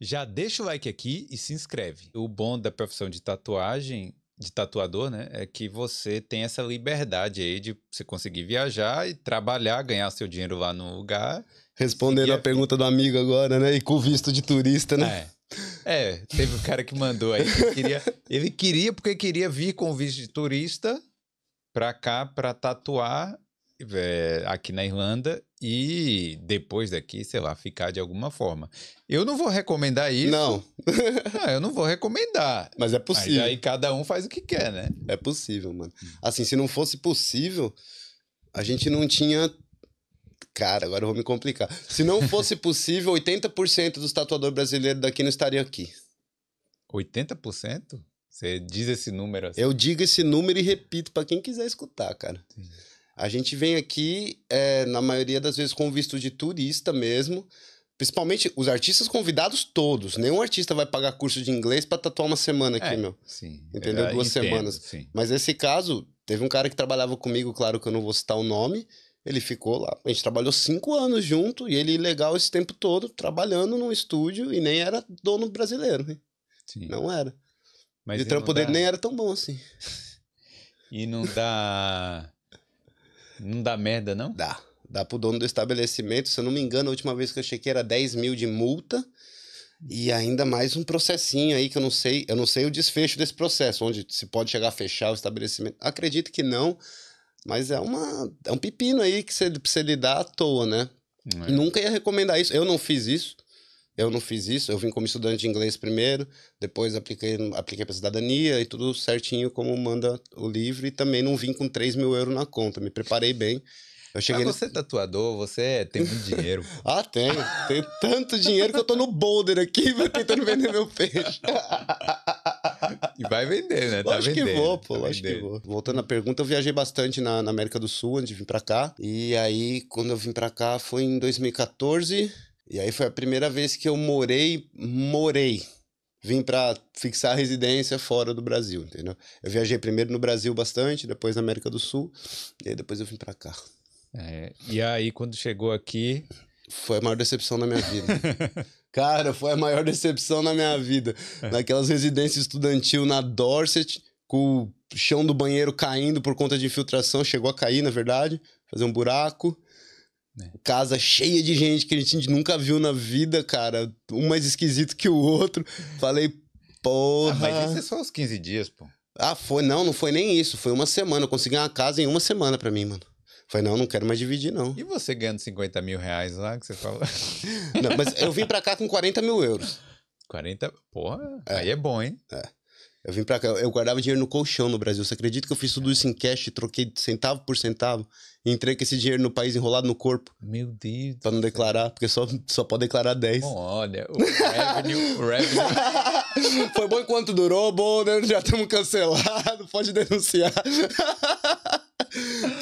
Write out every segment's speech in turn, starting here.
já deixa o like aqui e se inscreve. O bom da profissão de tatuagem, de tatuador, né, é que você tem essa liberdade aí de você conseguir viajar e trabalhar, ganhar seu dinheiro lá no lugar. Respondendo a é pergunta do amigo agora, né? E com visto de turista, né? É. É, teve um cara que mandou aí. Que queria, ele queria porque queria vir com visto de turista pra cá pra tatuar é, aqui na Irlanda e depois daqui, sei lá, ficar de alguma forma. Eu não vou recomendar isso. Não. não eu não vou recomendar. Mas é possível. e aí cada um faz o que quer, né? É possível, mano. Hum. Assim, se não fosse possível, a gente não tinha. Cara, agora eu vou me complicar. Se não fosse possível, 80% dos tatuadores brasileiros daqui não estaria aqui. 80%? Você diz esse número assim? Eu digo esse número e repito para quem quiser escutar, cara. Sim. A gente vem aqui, é, na maioria das vezes, com visto de turista mesmo. Principalmente os artistas convidados todos. Nenhum artista vai pagar curso de inglês para tatuar uma semana aqui, é, meu. Sim. Entendeu? É, Duas entendo, semanas. Sim. Mas nesse caso, teve um cara que trabalhava comigo, claro que eu não vou citar o nome. Ele ficou lá. A gente trabalhou cinco anos junto e ele legal esse tempo todo, trabalhando num estúdio e nem era dono brasileiro. Né? Sim. Não era. Mas e o trampo dá... dele nem era tão bom assim. E não dá. Não dá merda, não? Dá. Dá pro dono do estabelecimento, se eu não me engano, a última vez que eu chequei era 10 mil de multa. E ainda mais um processinho aí que eu não sei, eu não sei o desfecho desse processo, onde se pode chegar a fechar o estabelecimento. Acredito que não, mas é uma é um pepino aí que você, você lidar à toa, né? É. Nunca ia recomendar isso. Eu não fiz isso. Eu não fiz isso, eu vim como estudante de inglês primeiro, depois apliquei, apliquei para cidadania e tudo certinho como manda o livro, e também não vim com 3 mil euros na conta, me preparei bem. Eu cheguei Mas você é tatuador, você é, tem muito dinheiro. ah, tenho. Tenho tanto dinheiro que eu tô no boulder aqui tentando vender meu peixe. E vai vender, né? Tá acho que vou, tá pô. Tá acho que vou. Voltando à pergunta, eu viajei bastante na, na América do Sul antes de vir pra cá. E aí, quando eu vim pra cá, foi em 2014. E aí foi a primeira vez que eu morei, morei. Vim para fixar a residência fora do Brasil, entendeu? Eu viajei primeiro no Brasil bastante, depois na América do Sul, e aí depois eu vim para cá. É, e aí, quando chegou aqui. Foi a maior decepção da minha vida. Cara, foi a maior decepção da minha vida. Naquelas residências estudantil na Dorset, com o chão do banheiro caindo por conta de infiltração, chegou a cair, na verdade, fazer um buraco. É. Casa cheia de gente que a gente nunca viu na vida, cara. Um mais esquisito que o outro. Falei, porra. Ah, mas isso é só os 15 dias, pô. Ah, foi. Não, não foi nem isso. Foi uma semana. Eu consegui uma casa em uma semana pra mim, mano. Falei, não, não quero mais dividir, não. E você ganhando 50 mil reais lá que você falou? não, mas eu vim pra cá com 40 mil euros. 40? Porra, é. aí é bom, hein? É. Eu vim pra cá, eu guardava dinheiro no colchão no Brasil. Você acredita que eu fiz tudo isso em cash, troquei centavo por centavo? entrei com esse dinheiro no país enrolado no corpo. Meu Deus. Pra não declarar, porque só, só pode declarar 10. Bom, olha, o revenue. o revenue. Foi bom enquanto durou, bom, né? já estamos cancelados, pode denunciar.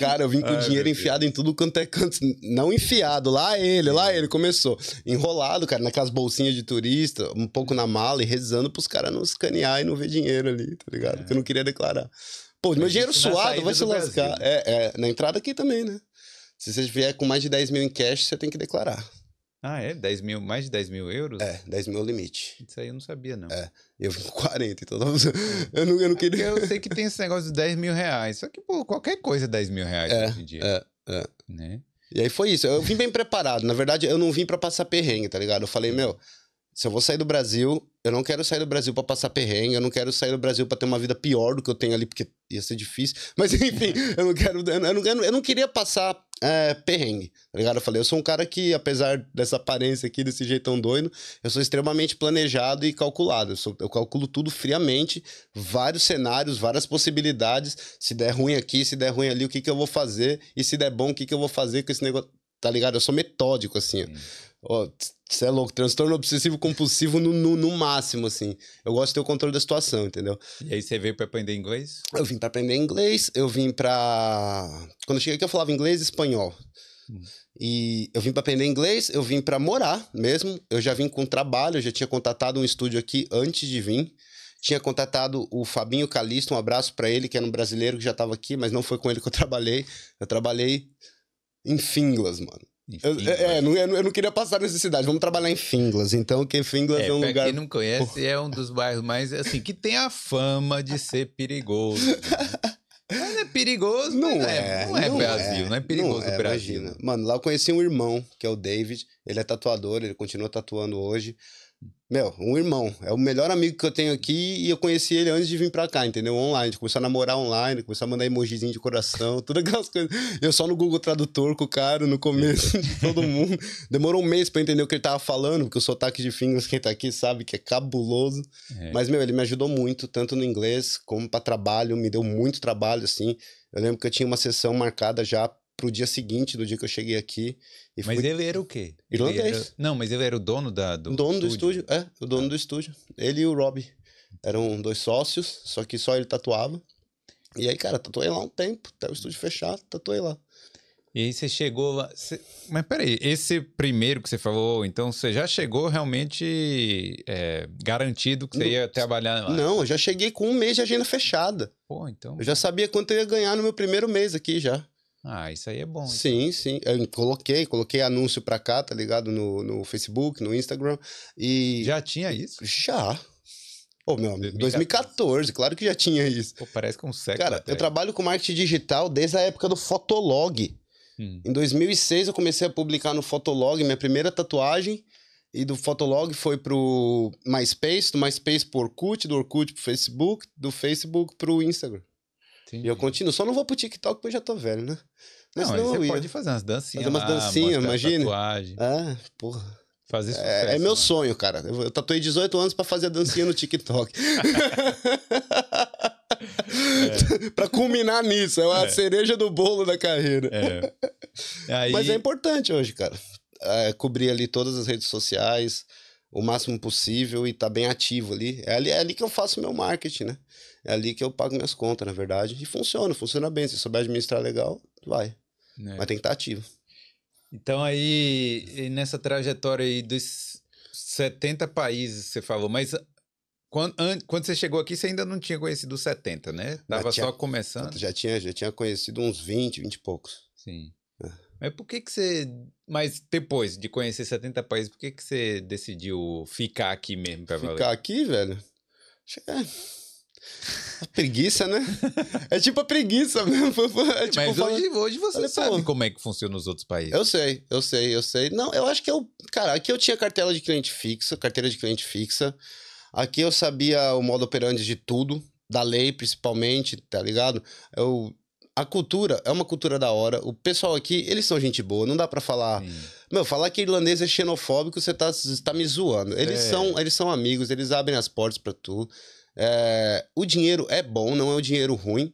Cara, eu vim com Ai, dinheiro enfiado em tudo quanto é canto. Não enfiado, lá ele, lá ele começou. Enrolado, cara, naquelas bolsinhas de turista, um pouco na mala e rezando pros caras não escanear e não ver dinheiro ali, tá ligado? É. Porque eu não queria declarar. Pô, meu dinheiro suado vai se lascar. É, é, na entrada aqui também, né? Se você vier com mais de 10 mil em cash, você tem que declarar. Ah, é? 10 mil, mais de 10 mil euros? É, 10 mil é o limite. Isso aí eu não sabia, não. É, eu vim com 40, então tá eu não, eu não queria... É, eu sei que tem esse negócio de 10 mil reais, só que, pô, qualquer coisa é 10 mil reais é, hoje em dia. É, é. Né? E aí foi isso, eu vim bem preparado. Na verdade, eu não vim para passar perrengue, tá ligado? Eu falei, meu, se eu vou sair do Brasil, eu não quero sair do Brasil para passar perrengue, eu não quero sair do Brasil para ter uma vida pior do que eu tenho ali, porque ia ser difícil. Mas enfim, eu não quero. Eu não, eu não, queria passar é, perrengue, tá ligado? Eu falei, eu sou um cara que, apesar dessa aparência aqui, desse jeitão doido, eu sou extremamente planejado e calculado. Eu, sou, eu calculo tudo friamente, vários cenários, várias possibilidades. Se der ruim aqui, se der ruim ali, o que, que eu vou fazer? E se der bom, o que, que eu vou fazer com esse negócio? Tá ligado? Eu sou metódico, assim. Hum. Ó, você é louco, transtorno obsessivo compulsivo no, no, no, máximo, assim. Eu gosto de ter o controle da situação, entendeu? E aí você veio para aprender inglês? Eu vim para aprender inglês, eu vim para Quando eu cheguei aqui eu falava inglês e espanhol. Hum. E eu vim para aprender inglês, eu vim para morar mesmo. Eu já vim com trabalho, eu já tinha contatado um estúdio aqui antes de vir. Tinha contatado o Fabinho Calisto, um abraço para ele, que era um brasileiro que já estava aqui, mas não foi com ele que eu trabalhei. Eu trabalhei em Finglas, mano. É, é, eu, não queria passar necessidade. Vamos trabalhar em Finglas. Então, que Finglas é, é um pra lugar. Quem não conhece, é um dos bairros mais assim que tem a fama de ser perigoso. Né? Mas é perigoso, não é, é, não é não Brasil, é, não é perigoso não é, Brasil. Imagina. Mano, lá eu conheci um irmão, que é o David, ele é tatuador, ele continua tatuando hoje. Meu, um irmão. É o melhor amigo que eu tenho aqui e eu conheci ele antes de vir pra cá, entendeu? Online. A gente começou a namorar online, começou a mandar emojizinho de coração, todas aquelas coisas. Eu só no Google Tradutor com o cara no começo de todo mundo. Demorou um mês pra entender o que ele tava falando, porque o sotaque de Fingers, quem tá aqui sabe que é cabuloso. É. Mas, meu, ele me ajudou muito, tanto no inglês como pra trabalho, me deu muito trabalho, assim. Eu lembro que eu tinha uma sessão marcada já pro dia seguinte, do dia que eu cheguei aqui. mas fui... ele era o quê? Irlandês. Era... Não, mas ele era o dono da, do dono estúdio. do estúdio. É, o dono ah. do estúdio. Ele e o Rob eram dois sócios, só que só ele tatuava. E aí, cara, tatuei lá um tempo, até o estúdio fechar, tatuei lá. E aí você chegou lá. Mas peraí, esse primeiro que você falou, então você já chegou realmente é, garantido que você ia trabalhar lá? Não, eu já cheguei com um mês de agenda fechada. Pô, então. Eu já sabia quanto eu ia ganhar no meu primeiro mês aqui já. Ah, isso aí é bom. Então. Sim, então. sim. Eu coloquei, coloquei anúncio pra cá, tá ligado? No, no Facebook, no Instagram. E. Já tinha isso? Já. Pô, meu amigo, 2014. 2014, claro que já tinha isso. Pô, parece que um século. Cara, até. eu trabalho com marketing digital desde a época do Fotolog. Hum. Em 2006 eu comecei a publicar no Fotolog minha primeira tatuagem. E do Fotolog foi pro MySpace, do MySpace pro Orkut, do Orkut pro Facebook, do Facebook pro Instagram. Entendi. E eu continuo. Só não vou pro TikTok porque eu já tô velho, né? Mas não, não você pode fazer umas dancinhas. Fazer umas dancinhas, imagine imagina. Tatuagem. Ah, porra. Fazer sucesso, é, é meu mano. sonho, cara. Eu tatuei 18 anos para fazer a dancinha no TikTok. é. para culminar nisso, é uma é. cereja do bolo da carreira. É. Aí... Mas é importante hoje, cara. É, cobrir ali todas as redes sociais, o máximo possível e tá bem ativo ali. É ali, é ali que eu faço meu marketing, né? É ali que eu pago minhas contas, na verdade. E funciona, funciona bem. Se souber administrar legal, vai. É. Mas tem que estar tá ativo. Então aí, nessa trajetória aí dos 70 países, você falou, mas quando, quando você chegou aqui, você ainda não tinha conhecido os 70, né? Tava tinha, só começando. Já tinha, já tinha conhecido uns 20, 20 e poucos. Sim. É. Mas por que que você... Mas depois de conhecer 70 países, por que que você decidiu ficar aqui mesmo pra valer? Ficar aqui, velho? É... A preguiça, né? é tipo a preguiça mesmo. É tipo Mas hoje, hoje você sabe como é que funciona os outros países. Eu sei, eu sei, eu sei. Não, eu acho que eu... Cara, aqui eu tinha cartela de cliente fixa, carteira de cliente fixa. Aqui eu sabia o modo operante de tudo, da lei principalmente, tá ligado? Eu a cultura é uma cultura da hora. O pessoal aqui, eles são gente boa, não dá para falar. Sim. Meu, falar que irlandês é xenofóbico, você tá, tá me zoando. Eles, é. são, eles são amigos, eles abrem as portas para tu. É, o dinheiro é bom, não é o dinheiro ruim.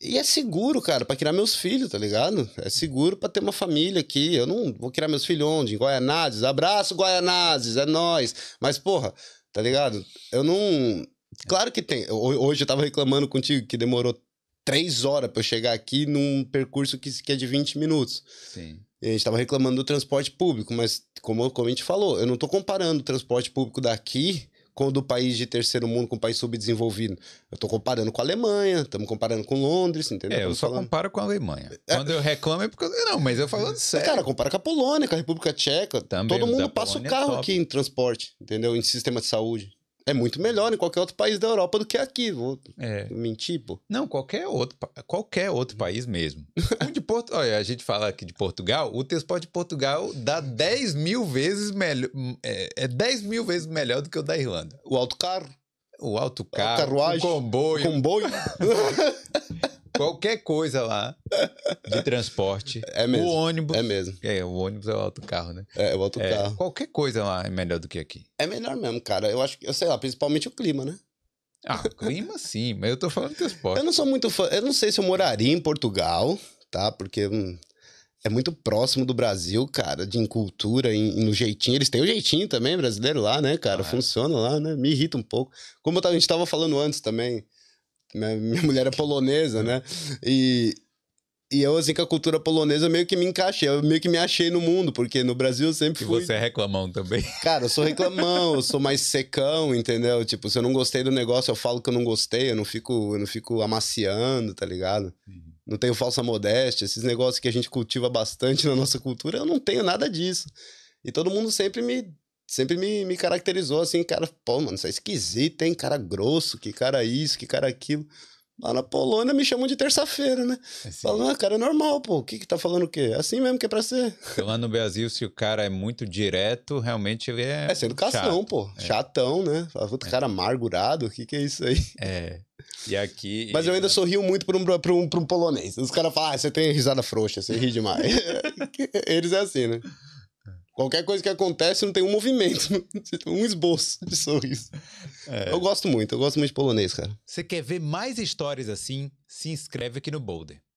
E é seguro, cara, para criar meus filhos, tá ligado? É seguro para ter uma família aqui. Eu não vou criar meus filhos onde? Em Guaianazes? Abraço, Guaianazes, é nós. Mas, porra, tá ligado? Eu não. Claro que tem. Hoje eu tava reclamando contigo que demorou três horas para eu chegar aqui num percurso que, que é de 20 minutos. Sim. E a gente estava reclamando do transporte público, mas como, como a gente falou, eu não estou comparando o transporte público daqui com o do país de terceiro mundo com o país subdesenvolvido. Eu estou comparando com a Alemanha, estamos comparando com Londres, entendeu? É, eu só falando. comparo com a Alemanha. É. Quando eu reclamo é porque... Não, mas eu falo sério. Cara, compara com a Polônia, com a República Tcheca. Também Todo mundo passa Polônia o é carro é aqui em transporte, entendeu? Em sistema de saúde. É muito melhor em qualquer outro país da Europa do que aqui. Vou é. mentir, pô. Não, qualquer outro, qualquer outro país mesmo. o de Porto, olha, a gente fala aqui de Portugal, o transporte de Portugal dá 10 mil vezes melhor. É, é 10 mil vezes melhor do que o da Irlanda. O autocarro. O autocarro, o, carruagem, o comboio. O comboio. qualquer coisa lá de transporte. É mesmo. O ônibus. É mesmo. É, o ônibus é o autocarro, né? É, é, o autocarro. É, qualquer coisa lá é melhor do que aqui. É melhor mesmo, cara. Eu acho que, eu sei lá, principalmente o clima, né? Ah, clima sim, mas eu tô falando de transporte. Eu não sou muito fã. Eu não sei se eu moraria em Portugal, tá? Porque hum, é muito próximo do Brasil, cara, de cultura, em, no jeitinho. Eles têm o um jeitinho também brasileiro lá, né, cara? Ah, é. Funciona lá, né? Me irrita um pouco. Como a gente tava falando antes também, minha, mulher é polonesa, né? E, e eu, assim, com a cultura polonesa, meio que me encaixei, eu meio que me achei no mundo, porque no Brasil eu sempre fui. E você é reclamão também. Cara, eu sou reclamão, eu sou mais secão, entendeu? Tipo, se eu não gostei do negócio, eu falo que eu não gostei, eu não fico, eu não fico amaciando, tá ligado? Uhum. Não tenho falsa modéstia, esses negócios que a gente cultiva bastante na nossa cultura, eu não tenho nada disso. E todo mundo sempre me sempre me, me caracterizou assim, cara, pô, mano, você é esquisito, hein? Cara grosso, que cara isso, que cara aquilo. Lá na Polônia me chamam de terça-feira, né? Assim. Falando, ah, cara, é normal, pô. O que que tá falando o quê? É assim mesmo que é pra ser. Porque lá no Brasil, se o cara é muito direto, realmente ele é. É sem educação, chato. pô. É. Chatão, né? Fala, é. cara amargurado, o que que é isso aí? É. E aqui. Mas eu ainda sorrio muito pra um, pra um, pra um polonês. Os caras falam, ah, você tem risada frouxa, você ri demais. Eles é assim, né? Qualquer coisa que acontece não tem um movimento, tipo, um esboço de sorriso. É. Eu gosto muito, eu gosto muito de polonês, cara. Você quer ver mais histórias assim? Se inscreve aqui no Boulder.